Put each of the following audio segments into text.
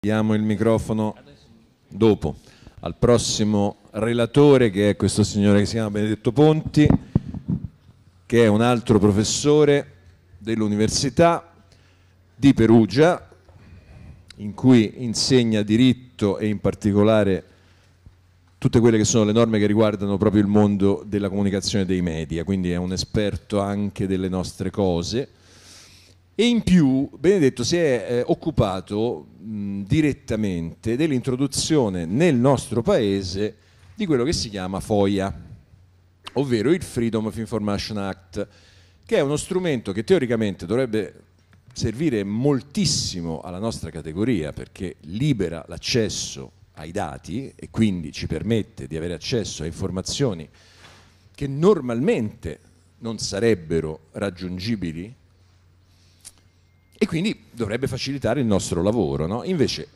Diamo il microfono dopo al prossimo relatore che è questo signore che si chiama Benedetto Ponti, che è un altro professore dell'Università di Perugia, in cui insegna diritto e in particolare tutte quelle che sono le norme che riguardano proprio il mondo della comunicazione dei media, quindi è un esperto anche delle nostre cose e in più Benedetto si è eh, occupato mh, direttamente dell'introduzione nel nostro paese di quello che si chiama FOIA, ovvero il Freedom of Information Act, che è uno strumento che teoricamente dovrebbe servire moltissimo alla nostra categoria perché libera l'accesso ai dati e quindi ci permette di avere accesso a informazioni che normalmente non sarebbero raggiungibili e quindi dovrebbe facilitare il nostro lavoro. No? Invece,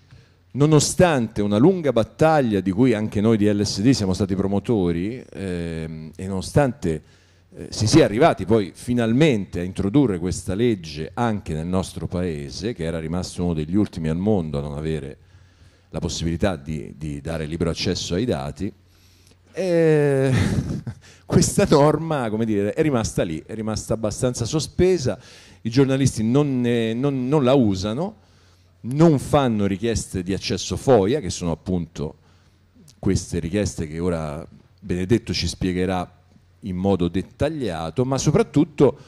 nonostante una lunga battaglia di cui anche noi di LSD siamo stati promotori ehm, e nonostante eh, si sia arrivati poi finalmente a introdurre questa legge anche nel nostro paese, che era rimasto uno degli ultimi al mondo a non avere la possibilità di, di dare libero accesso ai dati, eh, questa norma dire, è rimasta lì, è rimasta abbastanza sospesa i giornalisti non, ne, non, non la usano, non fanno richieste di accesso FOIA, che sono appunto queste richieste che ora Benedetto ci spiegherà in modo dettagliato, ma soprattutto,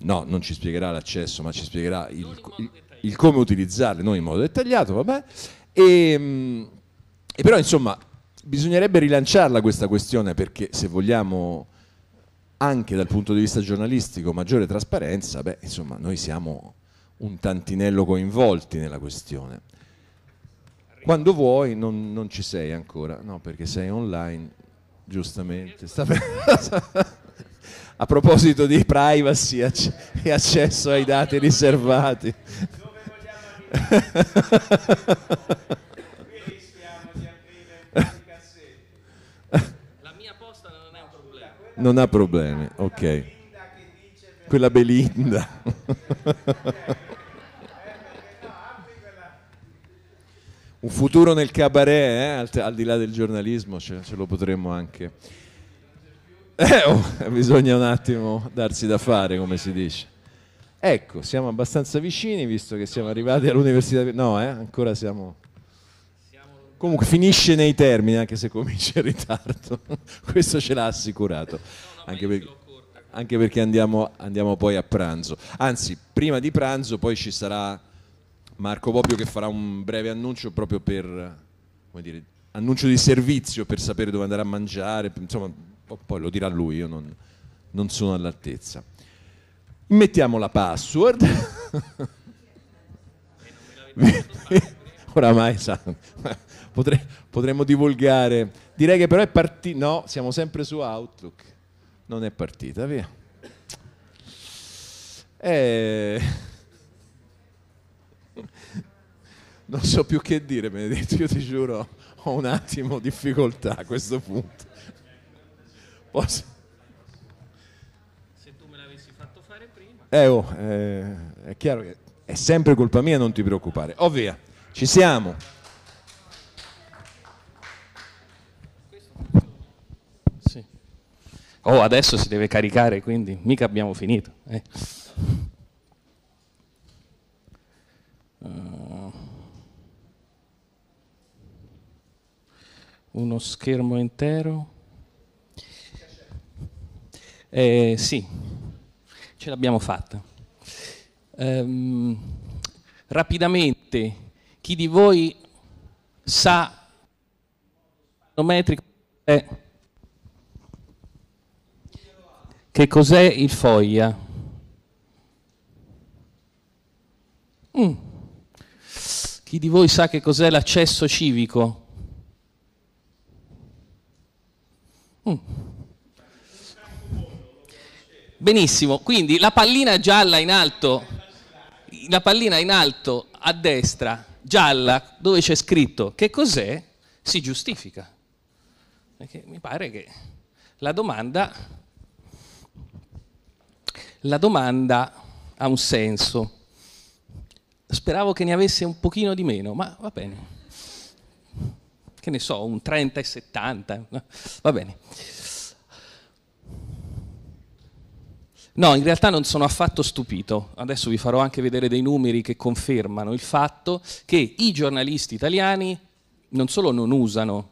no, non ci spiegherà l'accesso, ma ci spiegherà il, il, il come utilizzarle, non in modo dettagliato, vabbè. E, ehm, e però insomma bisognerebbe rilanciarla questa questione perché se vogliamo anche dal punto di vista giornalistico maggiore trasparenza, beh, insomma, noi siamo un tantinello coinvolti nella questione. Quando vuoi non, non ci sei ancora, no, perché sei online, giustamente. A proposito di privacy e accesso ai dati riservati. Non ha problemi, ok. Quella Belinda. Un futuro nel cabaret, eh? al, al, di là del giornalismo, ce, ce lo potremmo anche. Eh, oh, bisogna un attimo darsi da fare, come si dice. Ecco, siamo abbastanza vicini, visto che siamo arrivati all'università. No, eh, ancora siamo... Comunque finisce nei termini anche se comincia in ritardo, questo ce l'ha assicurato, anche perché, anche perché andiamo, andiamo poi a pranzo. Anzi, prima di pranzo poi ci sarà Marco Bobbio che farà un breve annuncio proprio per, come dire, annuncio di servizio per sapere dove andare a mangiare, insomma poi lo dirà lui, io non, non sono all'altezza. Mettiamo la password. E oramai sa, potre, potremmo divulgare. Direi che però è partito. no, siamo sempre su Outlook, non è partita, via. E... Eh. Non so più che dire, Benedetto, io ti giuro, ho un attimo difficoltà a questo punto. Posso? Se tu me l'avessi fatto fare prima... Eh, oh, eh, è chiaro che è sempre colpa mia, non ti preoccupare. Ovvia. Ci siamo. Sì. Oh, adesso si deve caricare, quindi mica abbiamo finito. Eh. Uh, uno schermo intero. Eh, sì, ce l'abbiamo fatta. Um, rapidamente chi di voi sa eh, che cos'è il foglia? Mm. Chi di voi sa che cos'è l'accesso civico? Mm. Benissimo, quindi la pallina gialla in alto, la pallina in alto a destra gialla dove c'è scritto che cos'è si giustifica. Perché mi pare che la domanda, la domanda ha un senso. Speravo che ne avesse un pochino di meno, ma va bene. Che ne so, un 30 e 70, va bene. No, in realtà non sono affatto stupito. Adesso vi farò anche vedere dei numeri che confermano il fatto che i giornalisti italiani non solo non usano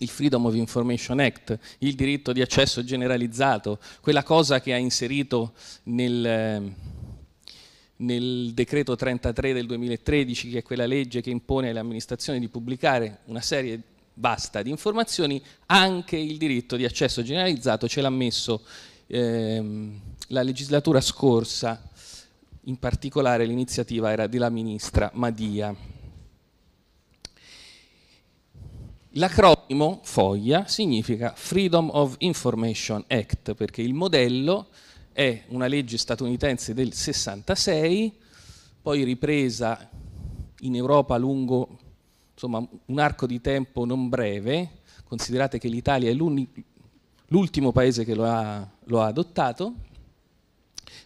il Freedom of Information Act, il diritto di accesso generalizzato, quella cosa che ha inserito nel, ehm, nel decreto 33 del 2013, che è quella legge che impone alle amministrazioni di pubblicare una serie vasta di informazioni, anche il diritto di accesso generalizzato ce l'ha messo ehm, la legislatura scorsa, in particolare l'iniziativa era della ministra Madia. L'acronimo FOIA significa Freedom of Information Act perché il modello è una legge statunitense del 66, poi ripresa in Europa lungo insomma, un arco di tempo non breve, considerate che l'Italia è l'unico l'ultimo paese che lo ha, lo ha, adottato.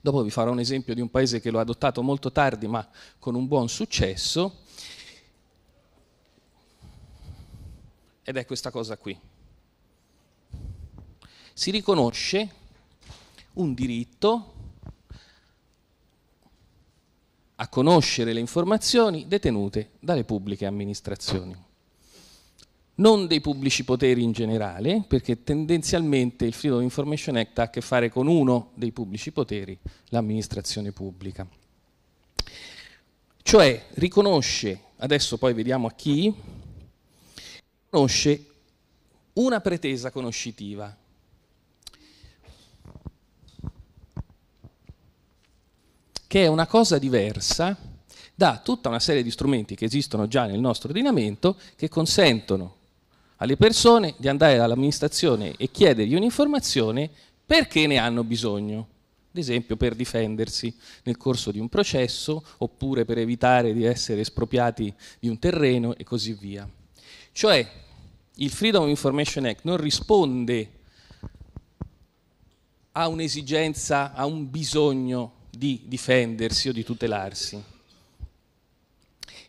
Dopo vi farò un esempio di un paese che lo ha adottato molto tardi ma con un buon successo. Ed è questa cosa qui. Si riconosce un diritto a conoscere le informazioni detenute dalle pubbliche amministrazioni non dei pubblici poteri in generale, perché tendenzialmente il Freedom of Information Act ha a che fare con uno dei pubblici poteri, l'amministrazione pubblica. Cioè riconosce, adesso poi vediamo a chi, riconosce una pretesa conoscitiva. che è una cosa diversa da tutta una serie di strumenti che esistono già nel nostro ordinamento che consentono alle persone di andare dall'amministrazione e chiedergli un'informazione perché ne hanno bisogno ad esempio per difendersi nel corso di un processo oppure per evitare di essere espropriati di un terreno e così via. Cioè il Freedom of Information Act non risponde a un'esigenza, a un bisogno di difendersi o di tutelarsi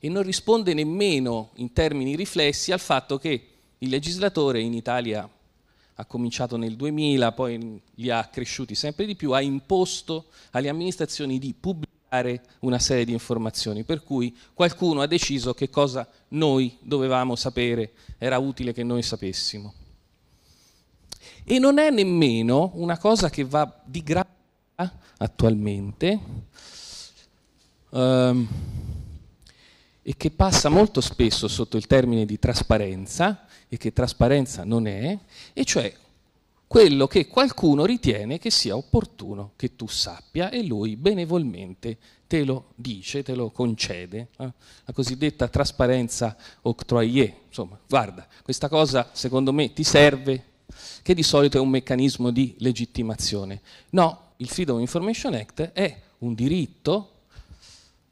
e non risponde nemmeno in termini riflessi al fatto che il legislatore in Italia ha cominciato nel 2000, poi li ha cresciuti sempre di più, ha imposto alle amministrazioni di pubblicare una serie di informazioni, per cui qualcuno ha deciso che cosa noi dovevamo sapere, era utile che noi sapessimo. E non è nemmeno una cosa che va di grazia attualmente ehm, e che passa molto spesso sotto il termine di trasparenza, e che trasparenza non è, e cioè quello che qualcuno ritiene che sia opportuno che tu sappia e lui benevolmente te lo dice, te lo concede, eh? la cosiddetta trasparenza octroyée. Insomma, guarda, questa cosa secondo me ti serve, che di solito è un meccanismo di legittimazione. No, il Freedom of Information Act è un diritto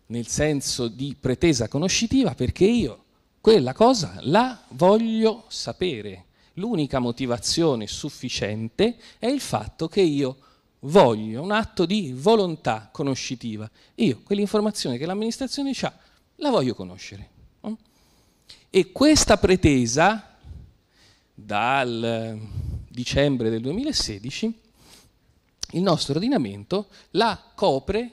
nel senso di pretesa conoscitiva perché io quella cosa la voglio sapere. L'unica motivazione sufficiente è il fatto che io voglio, un atto di volontà conoscitiva. Io quell'informazione che l'amministrazione ha, la voglio conoscere. Mm? E questa pretesa, dal eh, dicembre del 2016, il nostro ordinamento la copre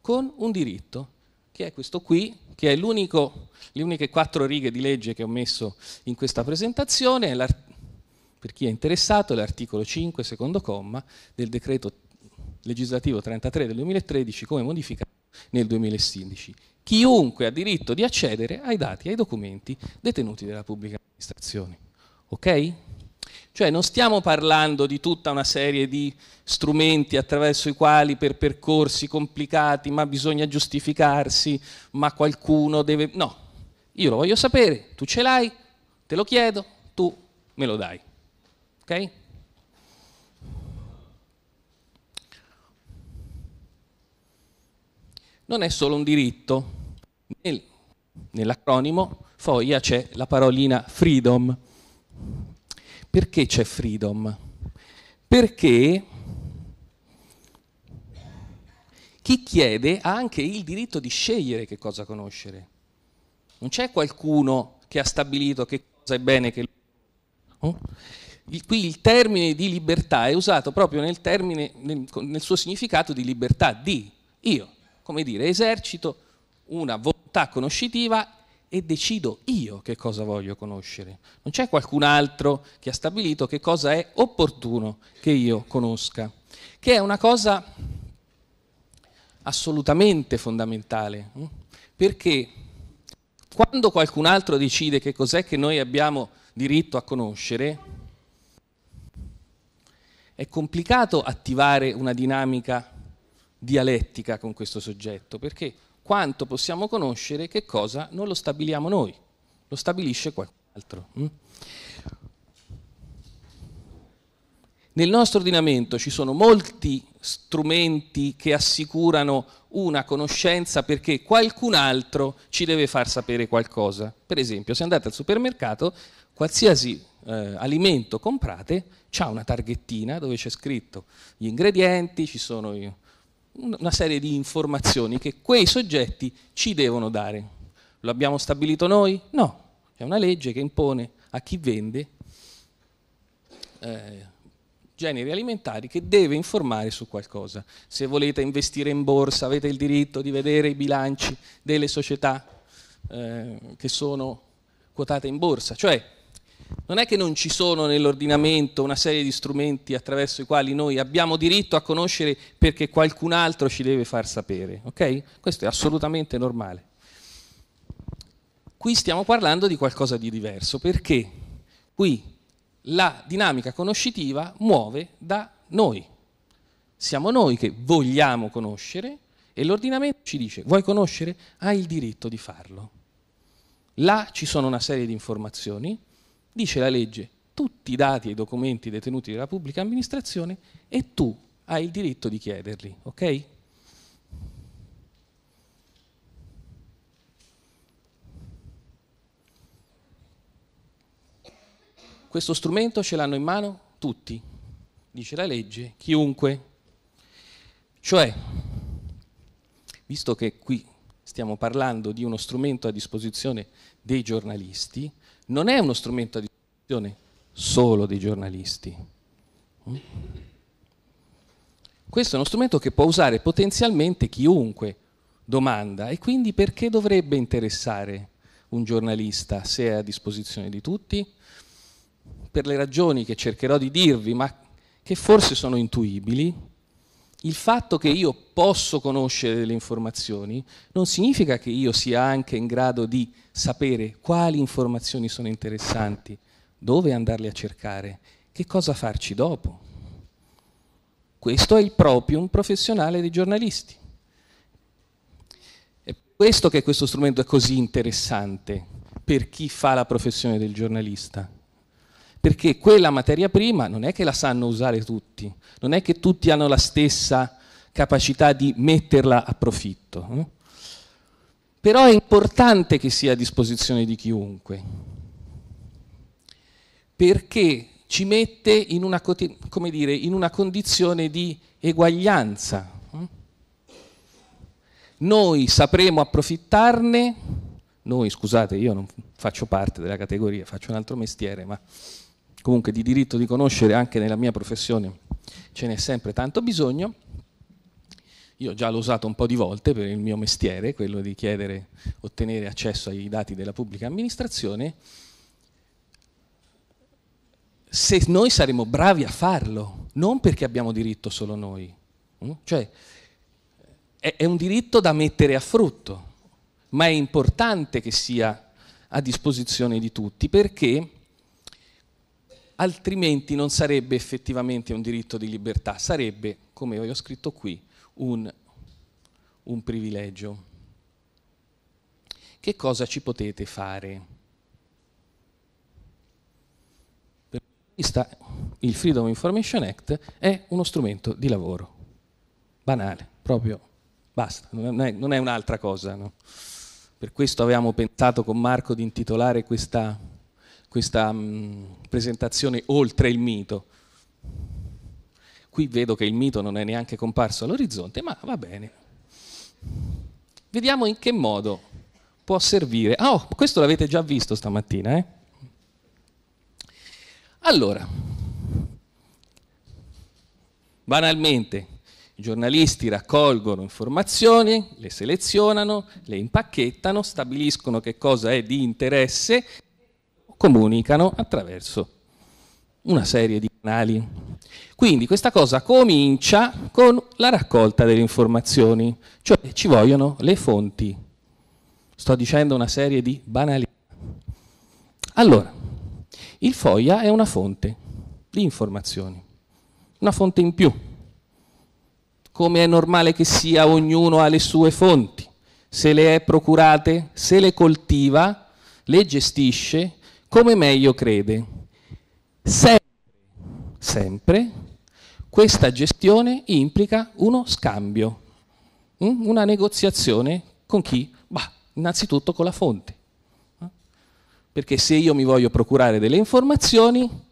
con un diritto, che è questo qui, che è l'unico, le uniche quattro righe di legge che ho messo in questa presentazione, per chi è interessato è l'articolo 5, secondo comma, del decreto legislativo 33 del 2013, come modificato nel 2016. Chiunque ha diritto di accedere ai dati e ai documenti detenuti dalla pubblica amministrazione. Ok? Cioè non stiamo parlando di tutta una serie di strumenti attraverso i quali per percorsi complicati, ma bisogna giustificarsi, ma qualcuno deve... No, io lo voglio sapere, tu ce l'hai, te lo chiedo, tu me lo dai. Ok? Non è solo un diritto. Nell'acronimo FOIA c'è la parolina freedom perché c'è freedom? Perché chi chiede ha anche il diritto di scegliere che cosa conoscere. Non c'è qualcuno che ha stabilito che cosa è bene che... Oh? Il, qui il termine di libertà è usato proprio nel, termine, nel, nel suo significato di libertà di io, come dire, esercito una volontà conoscitiva e decido io che cosa voglio conoscere. Non c'è qualcun altro che ha stabilito che cosa è opportuno che io conosca, che è una cosa assolutamente fondamentale, mm? perché quando qualcun altro decide che cos'è che noi abbiamo diritto a conoscere, è complicato attivare una dinamica dialettica con questo soggetto, perché quanto possiamo conoscere che cosa non lo stabiliamo noi, lo stabilisce qualcun altro. Mm? Nel nostro ordinamento ci sono molti strumenti che assicurano una conoscenza perché qualcun altro ci deve far sapere qualcosa. Per esempio, se andate al supermercato, qualsiasi eh, alimento comprate ha una targhettina dove c'è scritto gli ingredienti, ci sono una serie di informazioni che quei soggetti ci devono dare. Lo abbiamo stabilito noi? No, è una legge che impone a chi vende eh, generi alimentari che deve informare su qualcosa. Se volete investire in borsa avete il diritto di vedere i bilanci delle società eh, che sono quotate in borsa, cioè non è che non ci sono nell'ordinamento una serie di strumenti attraverso i quali noi abbiamo diritto a conoscere perché qualcun altro ci deve far sapere, ok? Questo è assolutamente normale. Qui stiamo parlando di qualcosa di diverso, perché qui la dinamica conoscitiva muove da noi. Siamo noi che vogliamo conoscere e l'ordinamento ci dice vuoi conoscere? Hai il diritto di farlo. Là ci sono una serie di informazioni dice la legge tutti i dati e i documenti detenuti dalla pubblica amministrazione e tu hai il diritto di chiederli, ok? Questo strumento ce l'hanno in mano tutti, dice la legge, chiunque. Cioè, visto che qui stiamo parlando di uno strumento a disposizione dei giornalisti, non è uno strumento a disposizione solo dei giornalisti. Mm? Questo è uno strumento che può usare potenzialmente chiunque domanda e quindi perché dovrebbe interessare un giornalista se è a disposizione di tutti? Per le ragioni che cercherò di dirvi, ma che forse sono intuibili, il fatto che io posso conoscere delle informazioni non significa che io sia anche in grado di sapere quali informazioni sono interessanti, dove andarle a cercare, che cosa farci dopo. Questo è il proprium professionale dei giornalisti. È per questo che questo strumento è così interessante per chi fa la professione del giornalista perché quella materia prima non è che la sanno usare tutti, non è che tutti hanno la stessa capacità di metterla a profitto. Eh? Però è importante che sia a disposizione di chiunque, perché ci mette in una, dire, in una condizione di eguaglianza. Eh? Noi sapremo approfittarne, noi scusate, io non faccio parte della categoria, faccio un altro mestiere, ma comunque di diritto di conoscere anche nella mia professione ce n'è sempre tanto bisogno. Io già l'ho usato un po' di volte per il mio mestiere, quello di chiedere, ottenere accesso ai dati della pubblica amministrazione. Se noi saremo bravi a farlo, non perché abbiamo diritto solo noi, mm? cioè è un diritto da mettere a frutto, ma è importante che sia a disposizione di tutti perché altrimenti non sarebbe effettivamente un diritto di libertà, sarebbe, come ho scritto qui, un, un privilegio. Che cosa ci potete fare? Per vista, il Freedom Information Act è uno strumento di lavoro, banale, proprio, basta, non è, non è un'altra cosa. No? Per questo avevamo pensato con Marco di intitolare questa questa mh, mm, presentazione oltre il mito. Qui vedo che il mito non è neanche comparso all'orizzonte, ma va bene. Vediamo in che modo può servire. Ah, oh, questo l'avete già visto stamattina, eh? Allora, banalmente, i giornalisti raccolgono informazioni, le selezionano, le impacchettano, stabiliscono che cosa è di interesse comunicano attraverso una serie di canali. Quindi questa cosa comincia con la raccolta delle informazioni, cioè ci vogliono le fonti. Sto dicendo una serie di banalità. Allora, il FOIA è una fonte di informazioni, una fonte in più. Come è normale che sia, ognuno ha le sue fonti, se le è procurate, se le coltiva, le gestisce, come meglio crede. Sempre, sempre questa gestione implica uno scambio, mm? una negoziazione con chi? Bah, innanzitutto con la fonte. Eh? Perché se io mi voglio procurare delle informazioni,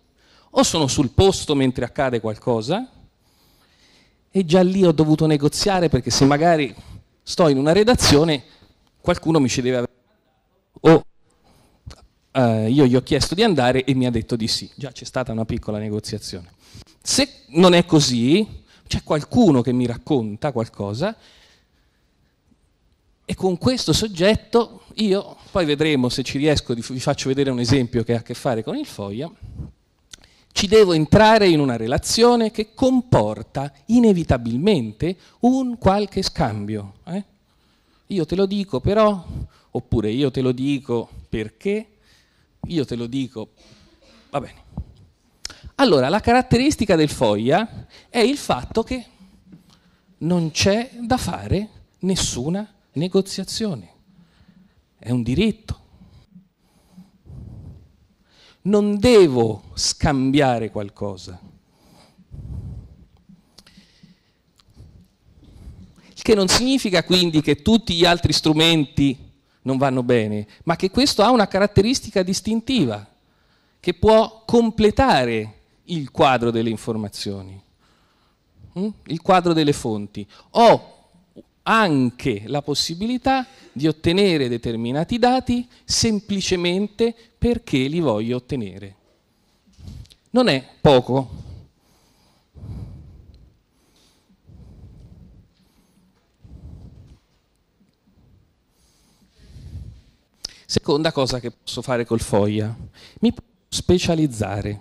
o sono sul posto mentre accade qualcosa, e già lì ho dovuto negoziare perché se magari sto in una redazione, qualcuno mi ci deve aver mandato, o eh, io gli ho chiesto di andare e mi ha detto di sì. Già c'è stata una piccola negoziazione. Se non è così, c'è qualcuno che mi racconta qualcosa e con questo soggetto io, poi vedremo se ci riesco, vi faccio vedere un esempio che ha a che fare con il FOIA, ci devo entrare in una relazione che comporta inevitabilmente un qualche scambio. Eh? Io te lo dico però, oppure io te lo dico perché, io te lo dico, va bene. Allora, la caratteristica del foglia è il fatto che non c'è da fare nessuna negoziazione. È un diritto. Non devo scambiare qualcosa. Il che non significa quindi che tutti gli altri strumenti non vanno bene, ma che questo ha una caratteristica distintiva che può completare il quadro delle informazioni, mm? il quadro delle fonti. Ho anche la possibilità di ottenere determinati dati semplicemente perché li voglio ottenere. Non è poco, Seconda cosa che posso fare col Foglia, mi posso specializzare.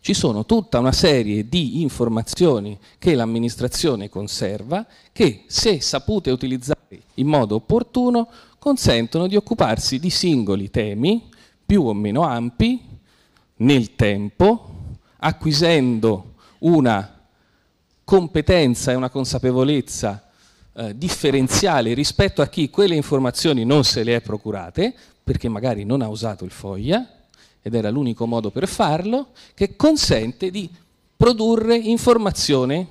Ci sono tutta una serie di informazioni che l'amministrazione conserva che, se sapute utilizzare in modo opportuno, consentono di occuparsi di singoli temi, più o meno ampi, nel tempo, acquisendo una competenza e una consapevolezza eh, differenziale rispetto a chi quelle informazioni non se le è procurate, perché magari non ha usato il foglia, ed era l'unico modo per farlo, che consente di produrre informazione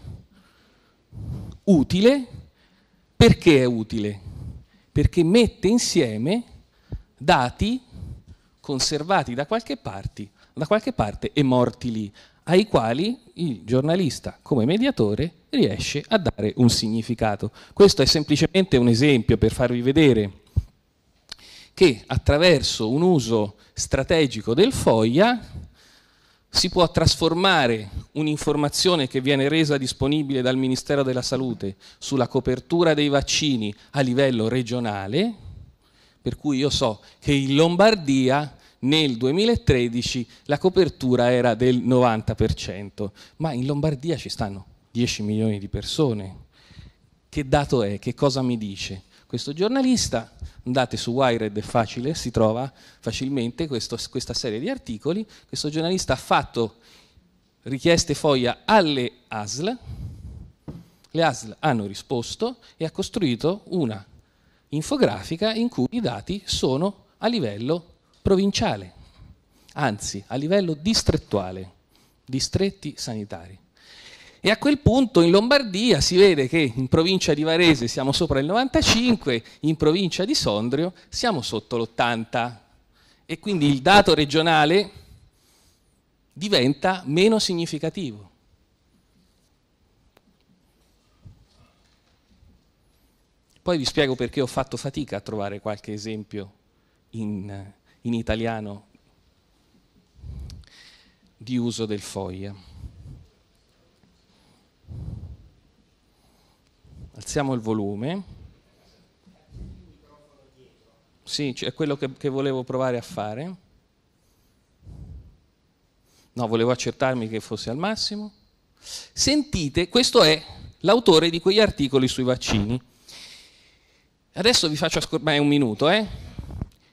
utile. Perché è utile? Perché mette insieme dati conservati da qualche parte, da qualche parte e morti lì ai quali il giornalista come mediatore riesce a dare un significato. Questo è semplicemente un esempio per farvi vedere che attraverso un uso strategico del FOIA si può trasformare un'informazione che viene resa disponibile dal Ministero della Salute sulla copertura dei vaccini a livello regionale, per cui io so che in Lombardia nel 2013 la copertura era del 90%, ma in Lombardia ci stanno 10 milioni di persone. Che dato è? Che cosa mi dice? Questo giornalista, andate su Wired, è facile, si trova facilmente questo, questa serie di articoli, questo giornalista ha fatto richieste FOIA alle ASL, le ASL hanno risposto e ha costruito una infografica in cui i dati sono a livello provinciale, anzi a livello distrettuale, distretti sanitari. E a quel punto in Lombardia si vede che in provincia di Varese siamo sopra il 95, in provincia di Sondrio siamo sotto l'80. E quindi il dato regionale diventa meno significativo. Poi vi spiego perché ho fatto fatica a trovare qualche esempio in, in italiano di uso del foglia. Alziamo il volume. Sì, cioè, è quello che, che volevo provare a fare. No, volevo accertarmi che fosse al massimo. Sentite, questo è l'autore di quegli articoli sui vaccini. Adesso vi faccio ascoltare, ma è un minuto, eh?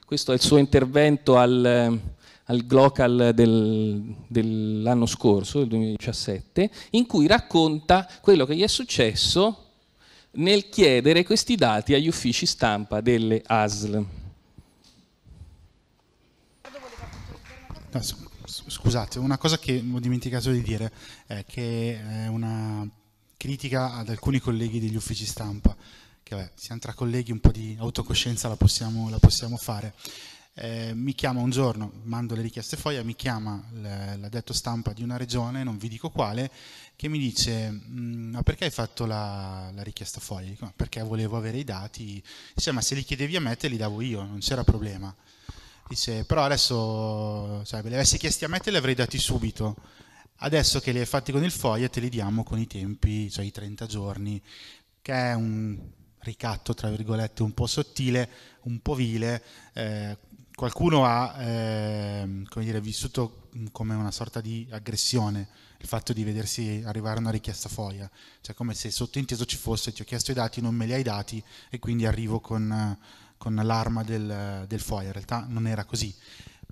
Questo è il suo intervento al, al Glocal del, dell'anno scorso, del 2017, in cui racconta quello che gli è successo nel chiedere questi dati agli uffici stampa delle ASL. Scusate, una cosa che ho dimenticato di dire è che è una critica ad alcuni colleghi degli uffici stampa che vabbè, siamo tra colleghi, un po' di autocoscienza la possiamo, la possiamo fare. Eh, mi chiama un giorno, mando le richieste foglia, mi chiama l'addetto stampa di una regione, non vi dico quale, che mi dice mm, ma perché hai fatto la, la richiesta foglia? Dico, perché volevo avere i dati. Dice ma se li chiedevi a me te li davo io, non c'era problema. Dice però adesso, cioè, me li avessi chiesti a me te li avrei dati subito. Adesso che li hai fatti con il foglia te li diamo con i tempi, cioè i 30 giorni, che è un, ricatto, tra virgolette, un po' sottile, un po' vile. Eh, qualcuno ha eh, come dire, vissuto mm, come una sorta di aggressione il fatto di vedersi arrivare una richiesta FOIA, cioè come se sottointeso ci fosse ti ho chiesto i dati, non me li hai dati e quindi arrivo con, con l'arma del, del FOIA, in realtà non era così.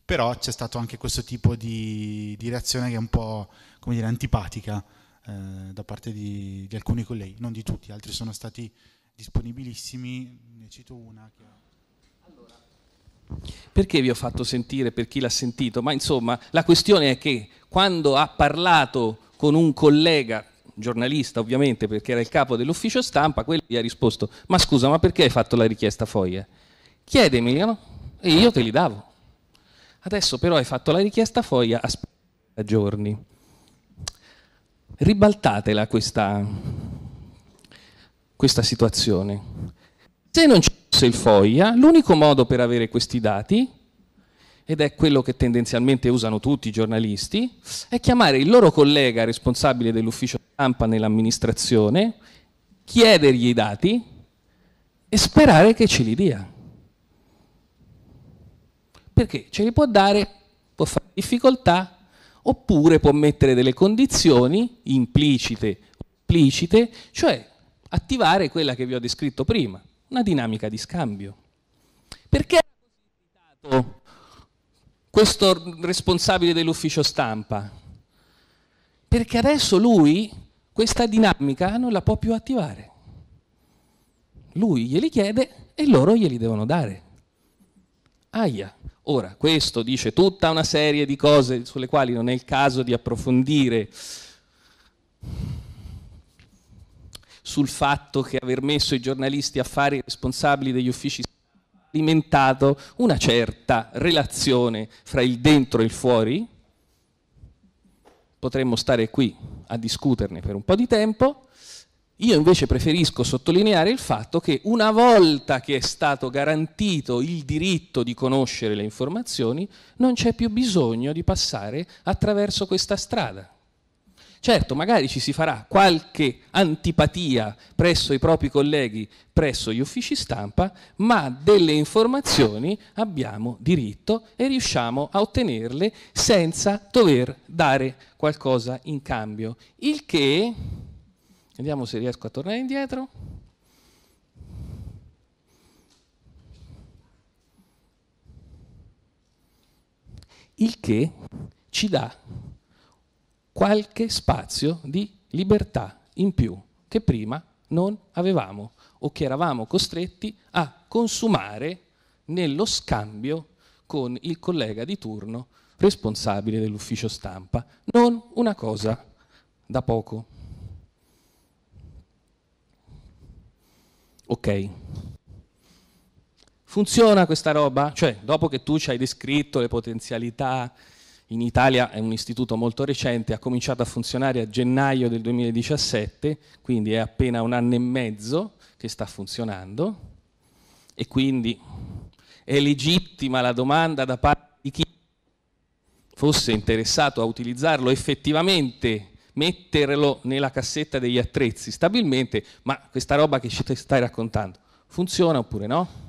Però c'è stato anche questo tipo di, di reazione che è un po' come dire, antipatica eh, da parte di, di alcuni colleghi, non di tutti, altri sono stati disponibilissimi, ne cito una. Allora. Perché vi ho fatto sentire per chi l'ha sentito? Ma insomma, la questione è che quando ha parlato con un collega giornalista ovviamente perché era il capo dell'ufficio stampa, quello gli ha risposto ma scusa ma perché hai fatto la richiesta foglia? Chiedemi no? e io te li davo. Adesso però hai fatto la richiesta foglia, aspetta giorni. Ribaltatela questa, questa situazione. Se non ci fosse il FOIA, l'unico modo per avere questi dati, ed è quello che tendenzialmente usano tutti i giornalisti, è chiamare il loro collega responsabile dell'ufficio stampa nell'amministrazione, chiedergli i dati e sperare che ce li dia. Perché ce li può dare, può fare difficoltà, oppure può mettere delle condizioni implicite, o esplicite, cioè attivare quella che vi ho descritto prima, una dinamica di scambio. Perché questo responsabile dell'ufficio stampa? Perché adesso lui questa dinamica non la può più attivare. Lui glieli chiede e loro glieli devono dare. Aia. Ora, questo dice tutta una serie di cose sulle quali non è il caso di approfondire sul fatto che aver messo i giornalisti a fare i responsabili degli uffici ha alimentato una certa relazione fra il dentro e il fuori. Potremmo stare qui a discuterne per un po' di tempo. Io invece preferisco sottolineare il fatto che una volta che è stato garantito il diritto di conoscere le informazioni, non c'è più bisogno di passare attraverso questa strada. Certo, magari ci si farà qualche antipatia presso i propri colleghi, presso gli uffici stampa, ma delle informazioni abbiamo diritto e riusciamo a ottenerle senza dover dare qualcosa in cambio. Il che, vediamo se riesco a tornare indietro, il che ci dà qualche spazio di libertà in più che prima non avevamo o che eravamo costretti a consumare nello scambio con il collega di turno responsabile dell'ufficio stampa. Non una cosa da poco. Ok. Funziona questa roba? Cioè, dopo che tu ci hai descritto le potenzialità, in Italia è un istituto molto recente, ha cominciato a funzionare a gennaio del 2017, quindi è appena un anno e mezzo che sta funzionando e quindi è legittima la domanda da parte di chi fosse interessato a utilizzarlo effettivamente metterlo nella cassetta degli attrezzi stabilmente, ma questa roba che ci stai raccontando funziona oppure no?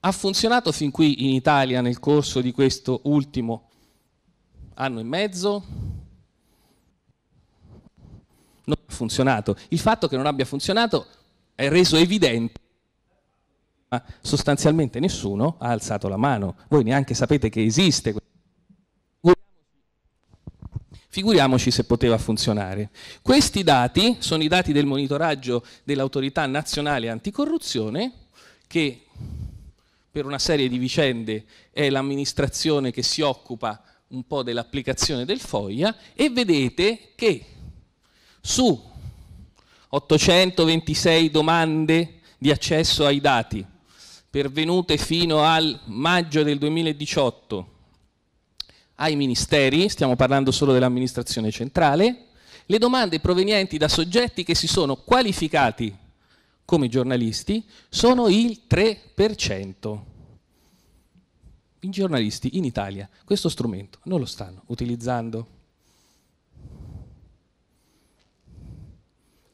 Ha funzionato fin qui in Italia nel corso di questo ultimo anno e mezzo? Non ha funzionato. Il fatto che non abbia funzionato è reso evidente ma sostanzialmente nessuno ha alzato la mano. Voi neanche sapete che esiste. Figuriamoci se poteva funzionare. Questi dati sono i dati del monitoraggio dell'autorità nazionale anticorruzione che per una serie di vicende è l'amministrazione che si occupa un po' dell'applicazione del FOIA e vedete che su 826 domande di accesso ai dati pervenute fino al maggio del 2018 ai ministeri, stiamo parlando solo dell'amministrazione centrale, le domande provenienti da soggetti che si sono qualificati come giornalisti sono il 3%. I giornalisti in Italia questo strumento non lo stanno utilizzando.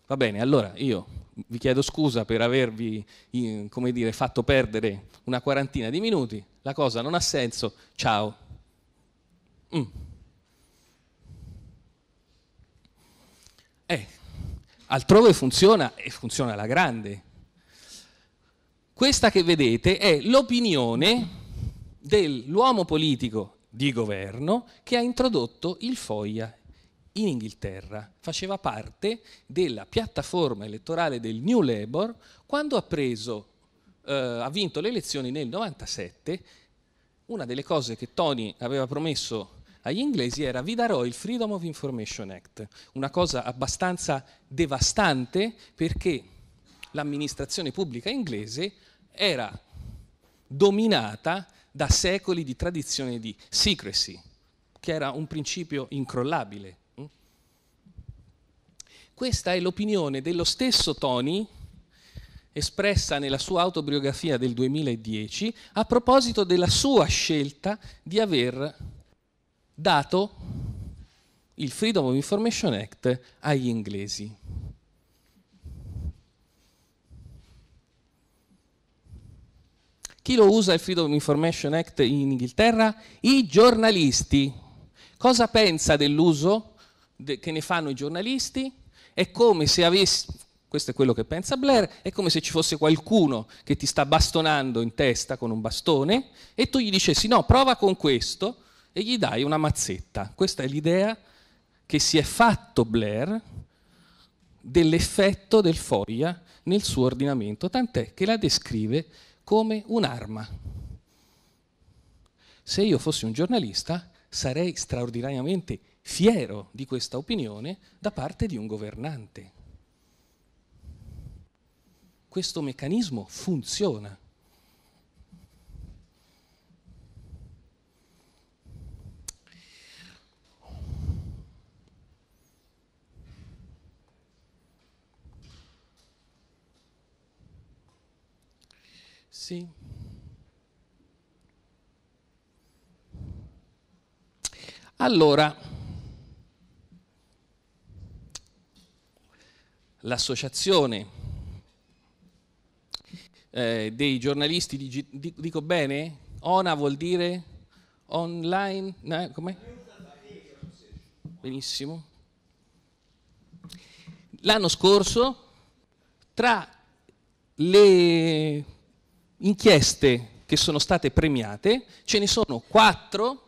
Va bene, allora io vi chiedo scusa per avervi dire, fatto perdere una quarantina di minuti, la cosa non ha senso, ciao. Mm. Eh altrove funziona e funziona alla grande. Questa che vedete è l'opinione dell'uomo politico di governo che ha introdotto il FOIA in Inghilterra. Faceva parte della piattaforma elettorale del New Labour quando ha, preso, eh, ha vinto le elezioni nel 97. Una delle cose che Tony aveva promesso agli inglesi era vi darò il Freedom of Information Act, una cosa abbastanza devastante perché l'amministrazione pubblica inglese era dominata da secoli di tradizione di secrecy, che era un principio incrollabile. Questa è l'opinione dello stesso Tony espressa nella sua autobiografia del 2010 a proposito della sua scelta di aver dato il Freedom of Information Act agli inglesi. Chi lo usa il Freedom of Information Act in Inghilterra? I giornalisti. Cosa pensa dell'uso che ne fanno i giornalisti? È come se avessi, questo è quello che pensa Blair, è come se ci fosse qualcuno che ti sta bastonando in testa con un bastone e tu gli dicessi no, prova con questo e gli dai una mazzetta. Questa è l'idea che si è fatto Blair dell'effetto del foglia nel suo ordinamento, tant'è che la descrive come un'arma. Se io fossi un giornalista sarei straordinariamente fiero di questa opinione da parte di un governante. Questo meccanismo funziona. Sì. Allora, l'associazione eh, dei giornalisti, di, di, dico bene? ONA vuol dire online, no, com'è? Benissimo. L'anno scorso, tra le inchieste che sono state premiate, ce ne sono quattro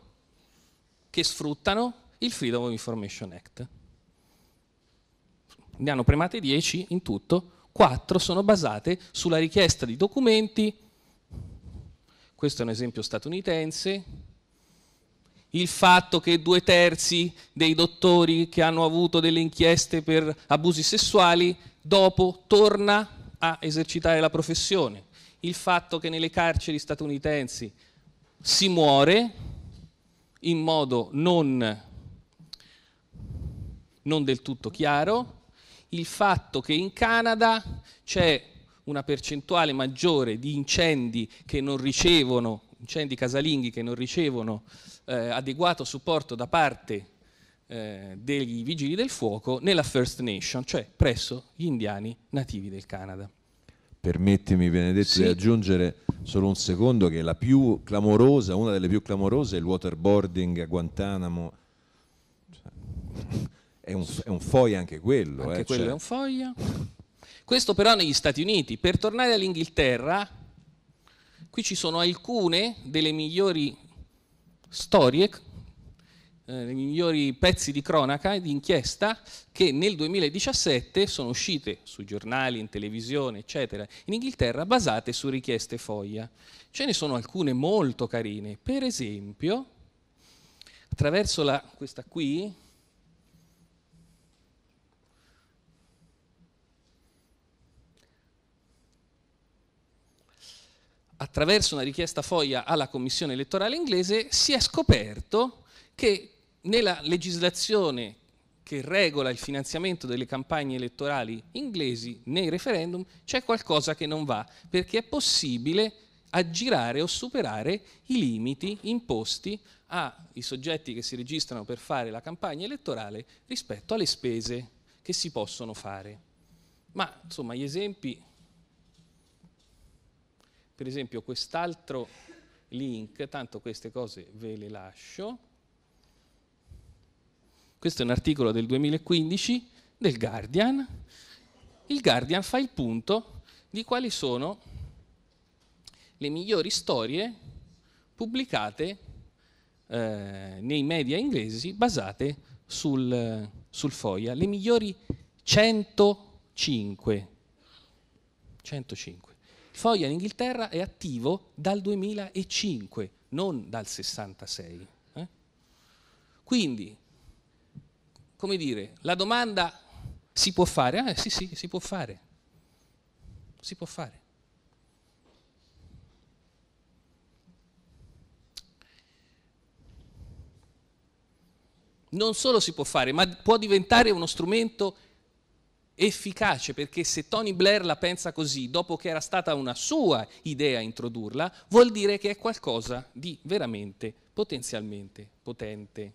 che sfruttano il Freedom of Information Act. Ne hanno premate 10 in tutto, 4 sono basate sulla richiesta di documenti, questo è un esempio statunitense, il fatto che due terzi dei dottori che hanno avuto delle inchieste per abusi sessuali dopo torna a esercitare la professione il fatto che nelle carceri statunitensi si muore in modo non, non del tutto chiaro, il fatto che in Canada c'è una percentuale maggiore di incendi che non ricevono, incendi casalinghi che non ricevono eh, adeguato supporto da parte eh, degli vigili del fuoco nella First Nation, cioè presso gli indiani nativi del Canada permettimi Benedetto sì. di aggiungere solo un secondo che la più clamorosa, una delle più clamorose è il waterboarding a Guantanamo. Cioè, è un, è un foia anche quello. Anche eh, quello cioè... è un foia. Questo però negli Stati Uniti. Per tornare all'Inghilterra, qui ci sono alcune delle migliori storie eh, i migliori pezzi di cronaca e di inchiesta che nel 2017 sono uscite sui giornali, in televisione, eccetera, in Inghilterra basate su richieste FOIA. Ce ne sono alcune molto carine, per esempio attraverso la, questa qui, attraverso una richiesta FOIA alla commissione elettorale inglese si è scoperto che nella legislazione che regola il finanziamento delle campagne elettorali inglesi nei referendum c'è qualcosa che non va, perché è possibile aggirare o superare i limiti imposti ai soggetti che si registrano per fare la campagna elettorale rispetto alle spese che si possono fare. Ma insomma gli esempi, per esempio quest'altro link, tanto queste cose ve le lascio, questo è un articolo del 2015 del Guardian. Il Guardian fa il punto di quali sono le migliori storie pubblicate eh, nei media inglesi basate sul, sul FOIA, le migliori 105. 105. Il FOIA in Inghilterra è attivo dal 2005, non dal 66. Eh? Quindi come dire, la domanda si può fare? Ah sì, sì, si può fare. Si può fare. Non solo si può fare, ma può diventare uno strumento efficace perché se Tony Blair la pensa così, dopo che era stata una sua idea introdurla, vuol dire che è qualcosa di veramente potenzialmente potente.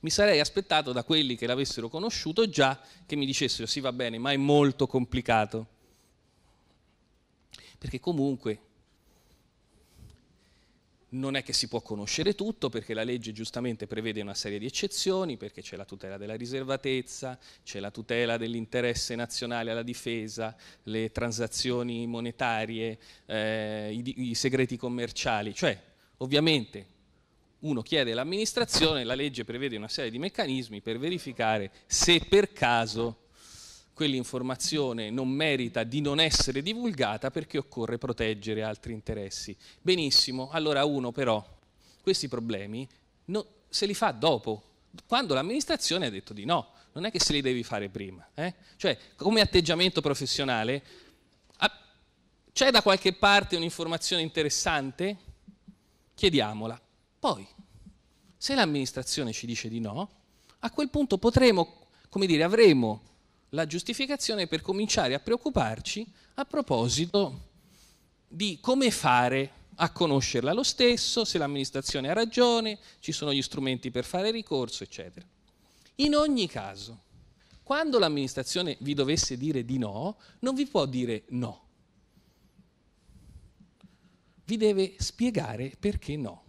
Mi sarei aspettato da quelli che l'avessero conosciuto già che mi dicessero sì va bene, ma è molto complicato. Perché comunque non è che si può conoscere tutto perché la legge giustamente prevede una serie di eccezioni, perché c'è la tutela della riservatezza, c'è la tutela dell'interesse nazionale alla difesa, le transazioni monetarie, eh, i, i segreti commerciali, cioè ovviamente uno chiede all'amministrazione, la legge prevede una serie di meccanismi per verificare se per caso quell'informazione non merita di non essere divulgata perché occorre proteggere altri interessi. Benissimo, allora uno però questi problemi no, se li fa dopo, quando l'amministrazione ha detto di no, non è che se li devi fare prima. Eh? Cioè, come atteggiamento professionale, c'è da qualche parte un'informazione interessante? Chiediamola. Poi, se l'amministrazione ci dice di no, a quel punto potremo, come dire, avremo la giustificazione per cominciare a preoccuparci a proposito di come fare a conoscerla lo stesso, se l'amministrazione ha ragione, ci sono gli strumenti per fare ricorso, eccetera. In ogni caso, quando l'amministrazione vi dovesse dire di no, non vi può dire no. Vi deve spiegare perché no.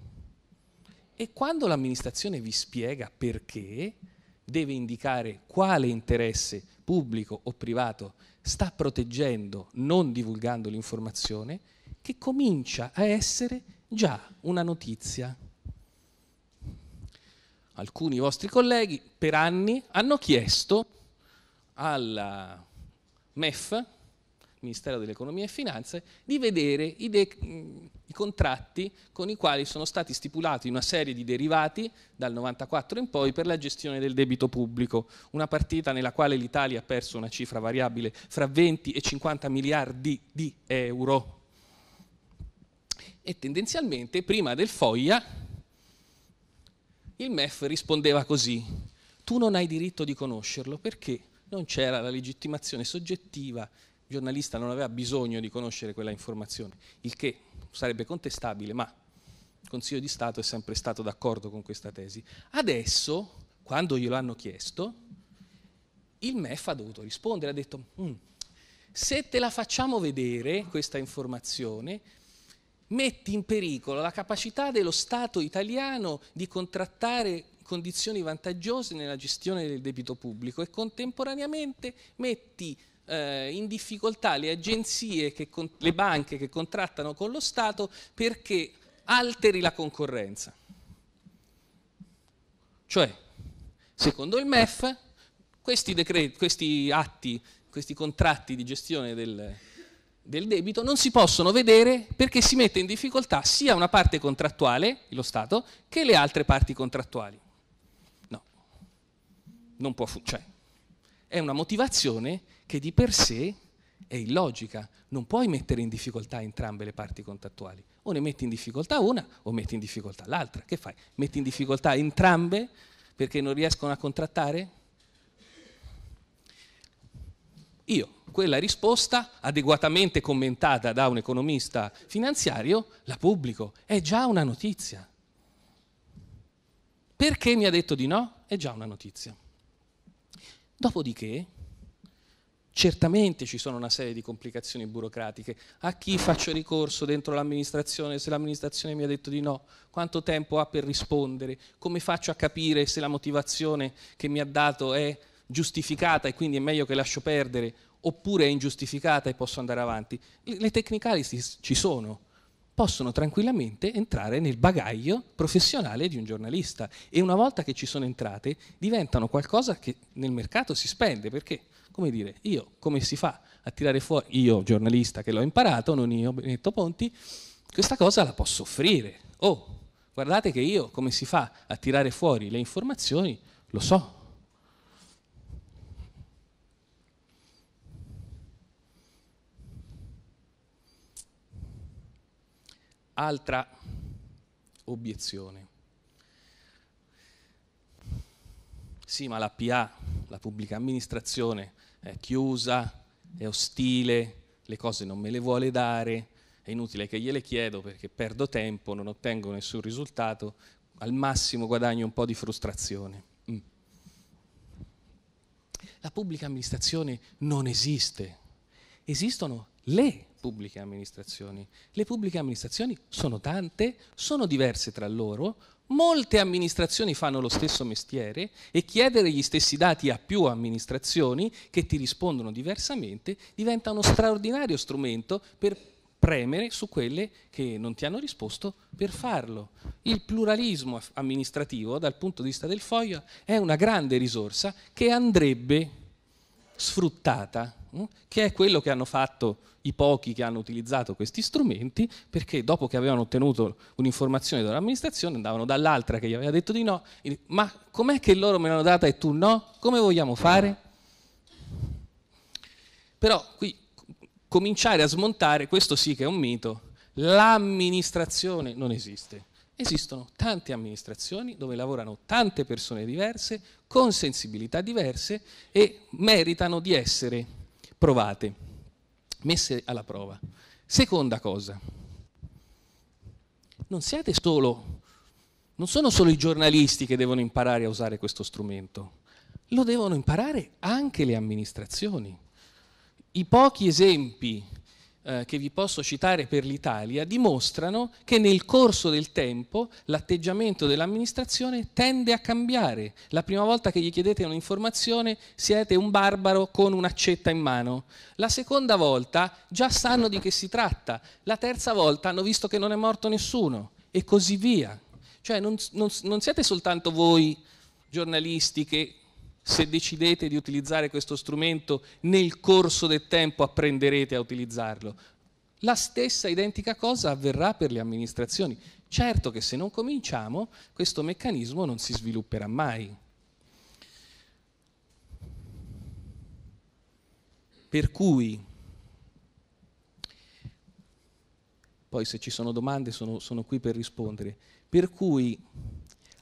E quando l'amministrazione vi spiega perché, deve indicare quale interesse pubblico o privato sta proteggendo, non divulgando l'informazione, che comincia a essere già una notizia. Alcuni vostri colleghi per anni hanno chiesto alla MEF Ministero dell'Economia e Finanze, di vedere i, i, contratti con i quali sono stati stipulati una serie di derivati dal 94 in poi per la gestione del debito pubblico, una partita nella quale l'Italia ha perso una cifra variabile fra 20 e 50 miliardi di euro. E tendenzialmente prima del FOIA, il MEF rispondeva così, tu non hai diritto di conoscerlo perché non c'era la legittimazione soggettiva il giornalista non aveva bisogno di conoscere quella informazione, il che sarebbe contestabile, ma il Consiglio di Stato è sempre stato d'accordo con questa tesi. Adesso, quando glielo hanno chiesto, il MEF ha dovuto rispondere, ha detto mm, se te la facciamo vedere questa informazione, metti in pericolo la capacità dello Stato italiano di contrattare condizioni vantaggiose nella gestione del debito pubblico e contemporaneamente metti eh, in difficoltà le agenzie, che con, le banche che contrattano con lo Stato perché alteri la concorrenza. Cioè, secondo il MEF, questi, decreti, questi atti, questi contratti di gestione del, del debito non si possono vedere perché si mette in difficoltà sia una parte contrattuale, lo Stato, che le altre parti contrattuali. No, non può, cioè, è una motivazione che di per sé è illogica. Non puoi mettere in difficoltà entrambe le parti contrattuali. O ne metti in difficoltà una o metti in difficoltà l'altra. Che fai? Metti in difficoltà entrambe perché non riescono a contrattare? Io quella risposta, adeguatamente commentata da un economista finanziario, la pubblico. È già una notizia. Perché mi ha detto di no? È già una notizia. Dopodiché, Certamente ci sono una serie di complicazioni burocratiche. A chi faccio ricorso dentro l'amministrazione se l'amministrazione mi ha detto di no? Quanto tempo ha per rispondere? Come faccio a capire se la motivazione che mi ha dato è giustificata e quindi è meglio che lascio perdere oppure è ingiustificata e posso andare avanti? Le tecnicali ci sono possono tranquillamente entrare nel bagaglio professionale di un giornalista e una volta che ci sono entrate diventano qualcosa che nel mercato si spende perché come dire, io come si fa a tirare fuori, io giornalista che l'ho imparato, non io, Benetto Ponti, questa cosa la posso offrire. Oh, guardate che io come si fa a tirare fuori le informazioni, lo so. Altra obiezione. Sì, ma la PA, la pubblica amministrazione, è chiusa, è ostile, le cose non me le vuole dare, è inutile che gliele chiedo perché perdo tempo, non ottengo nessun risultato, al massimo guadagno un po' di frustrazione. Mm. La pubblica amministrazione non esiste, esistono le pubbliche amministrazioni. Le pubbliche amministrazioni sono tante, sono diverse tra loro, Molte amministrazioni fanno lo stesso mestiere e chiedere gli stessi dati a più amministrazioni che ti rispondono diversamente diventa uno straordinario strumento per premere su quelle che non ti hanno risposto per farlo. Il pluralismo amministrativo dal punto di vista del foglio è una grande risorsa che andrebbe sfruttata, mm, che è quello che hanno fatto i pochi che hanno utilizzato questi strumenti, perché dopo che avevano ottenuto un'informazione dall'amministrazione andavano dall'altra che gli aveva detto di no, ma com'è che loro me l'hanno data e tu no? Come vogliamo fare? Però qui cominciare a smontare, questo sì che è un mito, l'amministrazione non esiste. Esistono tante amministrazioni dove lavorano tante persone diverse, con sensibilità diverse e meritano di essere provate messe alla prova. Seconda cosa, non siate solo, non sono solo i giornalisti che devono imparare a usare questo strumento, lo devono imparare anche le amministrazioni. I pochi esempi eh, che vi posso citare per l'Italia dimostrano che nel corso del tempo l'atteggiamento dell'amministrazione tende a cambiare. La prima volta che gli chiedete un'informazione siete un barbaro con un'accetta in mano. La seconda volta già sanno di che si tratta. La terza volta hanno visto che non è morto nessuno e così via. Cioè non, non, non siete soltanto voi giornalisti che se decidete di utilizzare questo strumento, nel corso del tempo apprenderete a utilizzarlo. La stessa identica cosa avverrà per le amministrazioni. Certo che se non cominciamo, questo meccanismo non si svilupperà mai. Per cui, poi se ci sono domande sono, sono qui per rispondere, per cui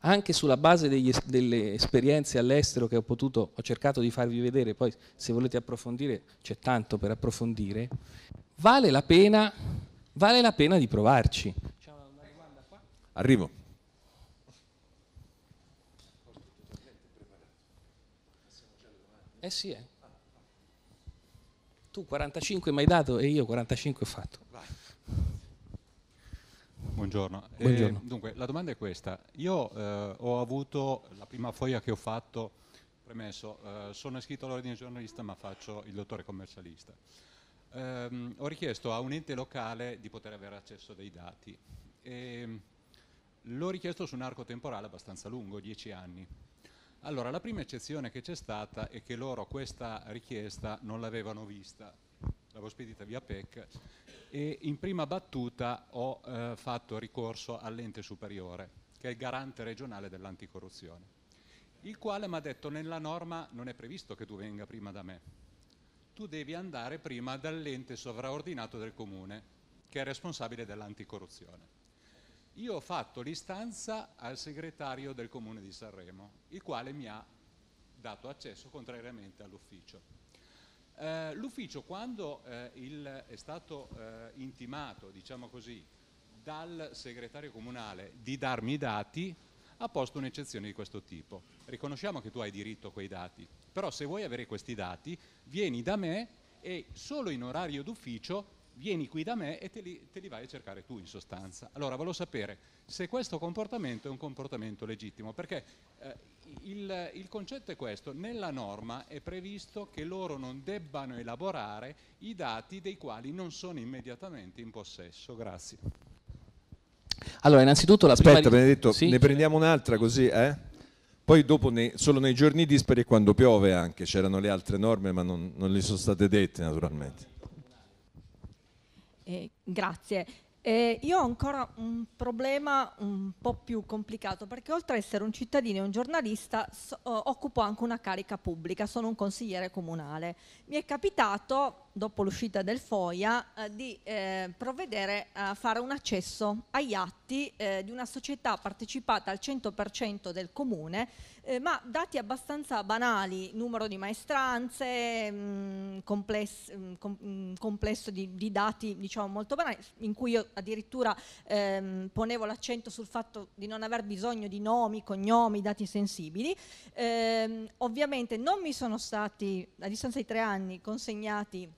anche sulla base degli, delle esperienze all'estero che ho potuto, ho cercato di farvi vedere, poi se volete approfondire c'è tanto per approfondire, vale la pena, vale la pena di provarci. Arrivo. Eh sì, eh. Tu 45 mi hai dato e io 45 ho fatto. Vai. Buongiorno. Buongiorno. Eh, dunque, la domanda è questa. Io eh, ho avuto la prima foglia che ho fatto, premesso, eh, sono iscritto all'ordine giornalista ma faccio il dottore commercialista. Ehm, ho richiesto a un ente locale di poter avere accesso dei dati. E, ehm, l'ho richiesto su un arco temporale abbastanza lungo, 10 anni. Allora, la prima eccezione che c'è stata è che loro questa richiesta non l'avevano vista, l'avevo spedita via PEC e in prima battuta ho eh, fatto ricorso all'ente superiore, che è il garante regionale dell'anticorruzione, il quale mi ha detto nella norma non è previsto che tu venga prima da me, tu devi andare prima dall'ente sovraordinato del comune, che è responsabile dell'anticorruzione. Io ho fatto l'istanza al segretario del comune di Sanremo, il quale mi ha dato accesso contrariamente all'ufficio. Eh, l'ufficio quando eh, il, è stato eh, intimato, diciamo così, dal segretario comunale di darmi i dati, ha posto un'eccezione di questo tipo. Riconosciamo che tu hai diritto a quei dati, però se vuoi avere questi dati, vieni da me e solo in orario d'ufficio vieni qui da me e te li, te li, vai a cercare tu in sostanza. Allora volevo sapere se questo comportamento è un comportamento legittimo, perché eh, il, il, concetto è questo, nella norma è previsto che loro non debbano elaborare i dati dei quali non sono immediatamente in possesso. Grazie. Allora, innanzitutto la Aspetta, prima... Benedetto, sì? ne prendiamo un'altra così, eh? Poi dopo nei, solo nei giorni dispari e quando piove anche, c'erano le altre norme ma non, non le sono state dette naturalmente. Eh, grazie. Eh, io ho ancora un problema un po' più complicato perché oltre ad essere un cittadino e un giornalista so, eh, occupo anche una carica pubblica, sono un consigliere comunale. Mi è capitato dopo l'uscita del FOIA, eh, di eh, provvedere a fare un accesso agli atti eh, di una società partecipata al 100% del comune, eh, ma dati abbastanza banali, numero di maestranze, mh, mm, complesso, mh, mm, com, mh, mm, complesso di, di, dati diciamo molto banali, in cui io addirittura ehm, ponevo l'accento sul fatto di non aver bisogno di nomi, cognomi, dati sensibili. Ehm, ovviamente non mi sono stati, a distanza di tre anni, consegnati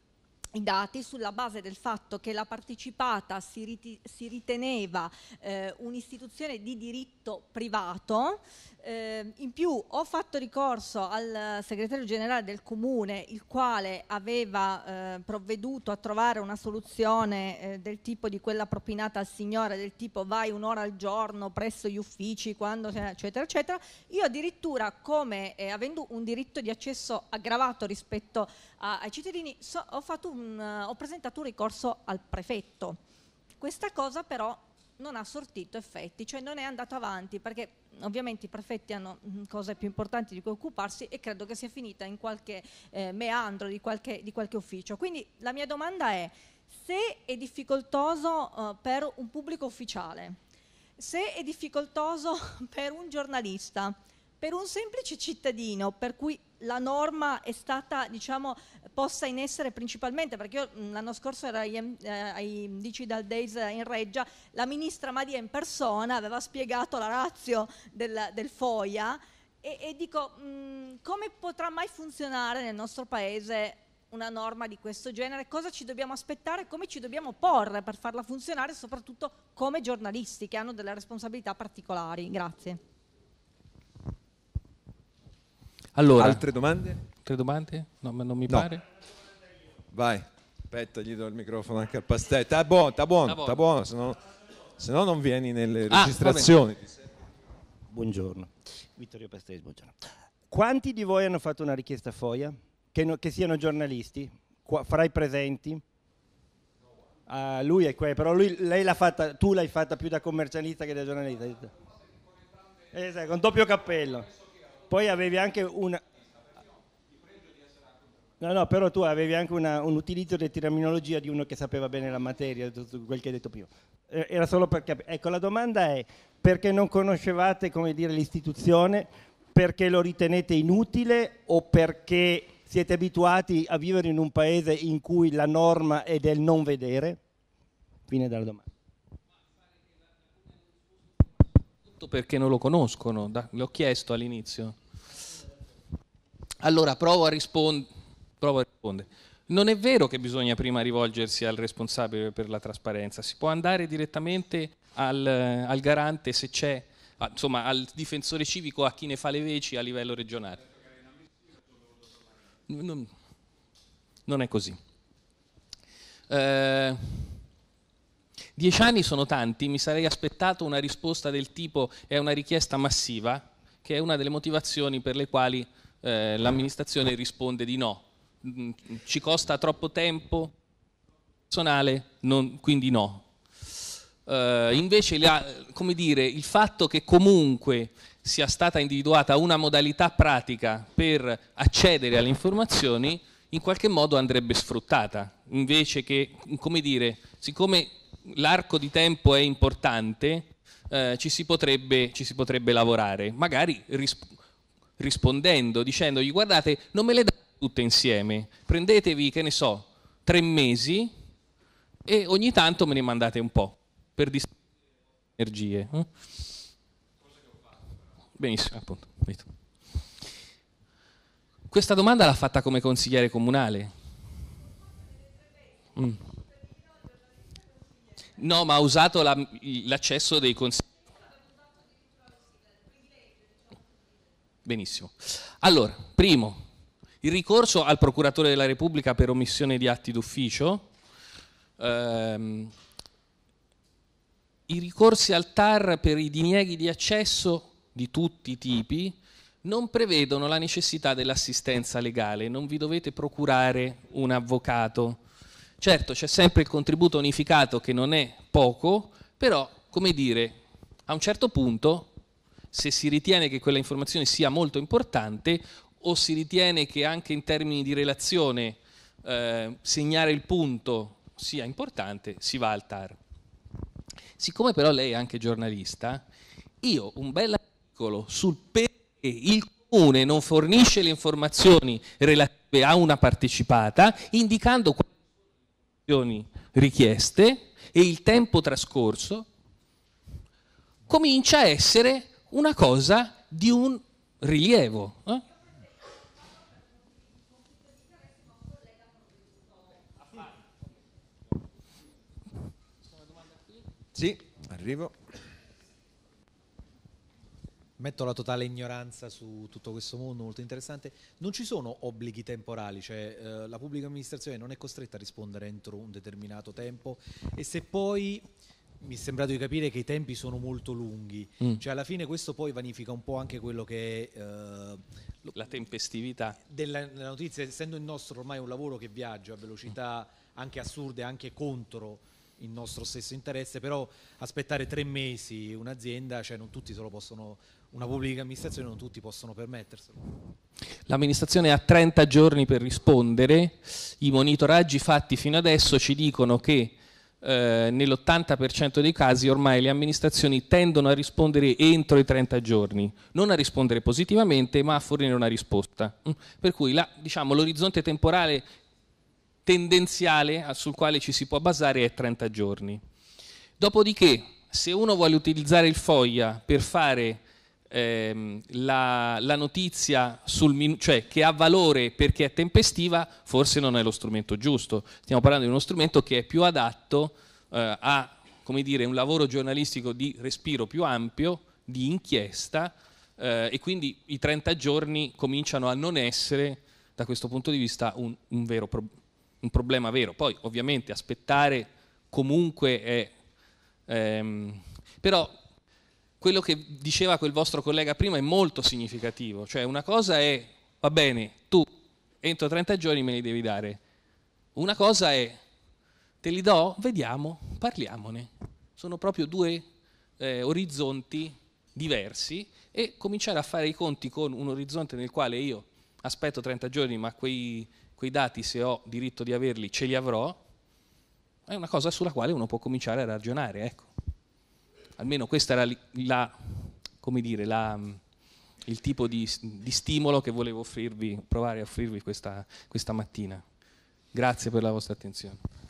i dati sulla base del fatto che la partecipata si, rit si riteneva eh, un'istituzione di diritto privato, eh, in più ho fatto ricorso al segretario generale del comune il quale aveva eh, provveduto a trovare una soluzione eh, del tipo di quella propinata al signore, del tipo vai un'ora al giorno presso gli uffici, quando, eccetera, eccetera. Io addirittura come eh, avendo un diritto di accesso aggravato rispetto a, ai cittadini so ho fatto un un, eh, ho presentato un ricorso al prefetto. Questa cosa però non ha sortito effetti, cioè non è andato avanti perché ovviamente i prefetti hanno mm, cose più importanti di cui occuparsi e credo che sia finita in qualche eh, meandro di qualche, di qualche, ufficio. Quindi la mia domanda è se è difficoltoso eh, per un pubblico ufficiale, se è difficoltoso per un giornalista, per un semplice cittadino, per cui la norma è stata diciamo, posta in essere principalmente, perché io l'anno scorso ero ai, eh, ai Digital Days in Reggia, la ministra Madia in persona aveva spiegato la razio del, del FOIA e, e dico mh, come potrà mai funzionare nel nostro paese una norma di questo genere, cosa ci dobbiamo aspettare, come ci dobbiamo porre per farla funzionare, soprattutto come giornalisti che hanno delle responsabilità particolari. Grazie. Allora, Altre domande? Altre domande? No, ma non mi no. pare. Vai, aspetta, gli do il microfono anche al pastello. Sta buono, sta buono, sta buono, se no, se no non vieni nelle ah, registrazioni. Buongiorno, Vittorio Pastelli, buongiorno. Quanti di voi hanno fatto una richiesta FOIA? Che, no, che siano giornalisti? Qua, fra i presenti? Uh, lui è quello, però lui, lei l'ha fatta, tu l'hai fatta più da commercialista che da giornalista. Esatto, con doppio cappello poi avevi anche una... No, no, però tu avevi anche una, un utilizzo di terminologia di uno che sapeva bene la materia, tutto quel che hai detto prima. Eh, era solo per capire. Ecco, la domanda è perché non conoscevate, come dire, l'istituzione, perché lo ritenete inutile o perché siete abituati a vivere in un paese in cui la norma è del non vedere? Fine della domanda. tutto perché non lo conoscono, da, l'ho chiesto all'inizio. Allora provo a, rispond- provo a rispondere. Non è vero che bisogna prima rivolgersi al responsabile per la trasparenza, si può andare direttamente al, al garante se c'è, insomma al difensore civico, a chi ne fa le veci a livello regionale. Non, non è così. Eh, Dieci anni sono tanti, mi sarei aspettato una risposta del tipo è una richiesta massiva, che è una delle motivazioni per le quali eh, l'amministrazione risponde di no. Mm, ci costa troppo tempo, personale, non, quindi no. Uh, invece la, dire, il fatto che comunque sia stata individuata una modalità pratica per accedere alle informazioni in qualche modo andrebbe sfruttata, invece che, dire, siccome l'arco di tempo è importante, eh, ci, si potrebbe, ci, si potrebbe, lavorare, magari risp- rispondendo, dicendogli guardate, non me le date tutte insieme, prendetevi, che ne so, tre mesi e ogni tanto me ne mandate un po' per distribuire energie. Eh? Benissimo, appunto. Questa domanda l'ha fatta come consigliere comunale. Mm. No, ma ha usato la, l'accesso dei consigli. Benissimo. Allora, primo, il ricorso al procuratore della Repubblica per omissione di atti d'ufficio. Ehm, I ricorsi al TAR per i dinieghi di accesso di tutti i tipi non prevedono la necessità dell'assistenza legale, non vi dovete procurare un avvocato Certo, c'è sempre il contributo unificato che non è poco, però, come dire, a un certo punto, se si ritiene che quella informazione sia molto importante o si ritiene che anche in termini di relazione eh, segnare il punto sia importante, si va al TAR. Siccome però lei è anche giornalista, io un bel articolo sul perché il comune non fornisce le informazioni relative a una partecipata, indicando quali informazioni richieste e il tempo trascorso, comincia a essere una cosa di un rilievo. Eh? Sì, arrivo metto la totale ignoranza su tutto questo mondo molto interessante, non ci sono obblighi temporali, cioè eh, la pubblica amministrazione non è costretta a rispondere entro un determinato tempo e se poi mi è sembrato di capire che i tempi sono molto lunghi, mm. cioè alla fine questo poi vanifica un po' anche quello che è eh, lo, la tempestività della, della, notizia, essendo il nostro ormai un lavoro che viaggia a velocità mm. anche assurde, anche contro il nostro stesso interesse, però aspettare tre mesi un'azienda, cioè non tutti se lo possono una pubblica amministrazione non tutti possono permetterselo. L'amministrazione ha 30 giorni per rispondere, i monitoraggi fatti fino adesso ci dicono che eh, nell'80% dei casi ormai le amministrazioni tendono a rispondere entro i 30 giorni, non a rispondere positivamente ma a fornire una risposta. Mm? Per cui diciamo, l'orizzonte diciamo, temporale tendenziale sul quale ci si può basare è 30 giorni. Dopodiché, se uno vuole utilizzare il FOIA per fare ehm, la, la, notizia min- cioè che ha valore perché è tempestiva, forse non è lo strumento giusto. Stiamo parlando di uno strumento che è più adatto eh, a come dire, un lavoro giornalistico di respiro più ampio, di inchiesta, eh, e quindi i 30 giorni cominciano a non essere, da questo punto di vista, un, un, vero pro- un problema vero. Poi, ovviamente, aspettare comunque è... Ehm, però quello che diceva quel vostro collega prima è molto significativo, cioè una cosa è, va bene, tu entro 30 giorni me li devi dare, una cosa è, te li do, vediamo, parliamone, sono proprio due eh, orizzonti diversi e cominciare a fare i conti con un orizzonte nel quale io aspetto 30 giorni ma quei, quei dati se ho diritto di averli ce li avrò, è una cosa sulla quale uno può cominciare a ragionare, ecco almeno questo era la, dire, la, il tipo di, di, stimolo che volevo offrirvi, provare a offrirvi questa, questa mattina. Grazie per la vostra attenzione.